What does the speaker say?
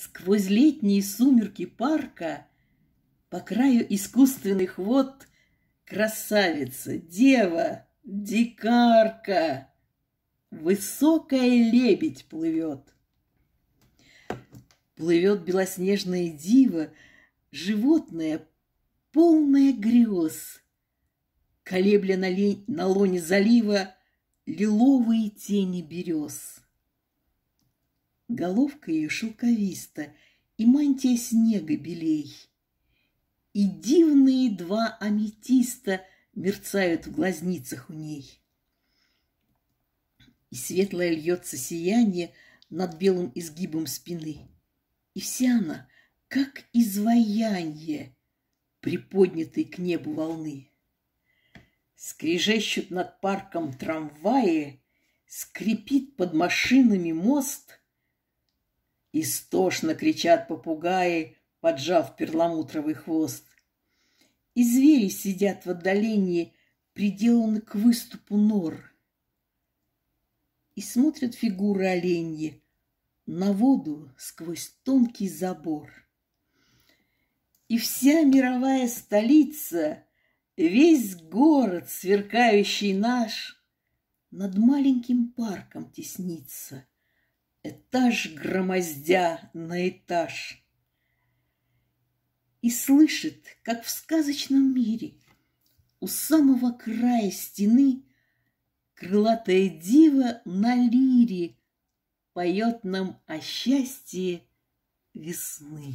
Сквозь летние сумерки парка по краю искусственных вод красавица, дева, дикарка, высокая лебедь плывет. Плывет белоснежная дива, животное, полное грез. Колебля на, лень, на лоне залива лиловые тени берез головка ее шелковиста, и мантия снега белей. И дивные два аметиста мерцают в глазницах у ней. И светлое льется сияние над белым изгибом спины. И вся она, как изваяние, приподнятой к небу волны. Скрежещут над парком трамваи, скрипит под машинами мост, Истошно кричат попугаи, поджав перламутровый хвост. И звери сидят в отдалении, приделаны к выступу нор. И смотрят фигуры оленьи на воду сквозь тонкий забор. И вся мировая столица, весь город, сверкающий наш, над маленьким парком теснится, этаж громоздя на этаж. И слышит, как в сказочном мире у самого края стены крылатая дива на лире поет нам о счастье весны.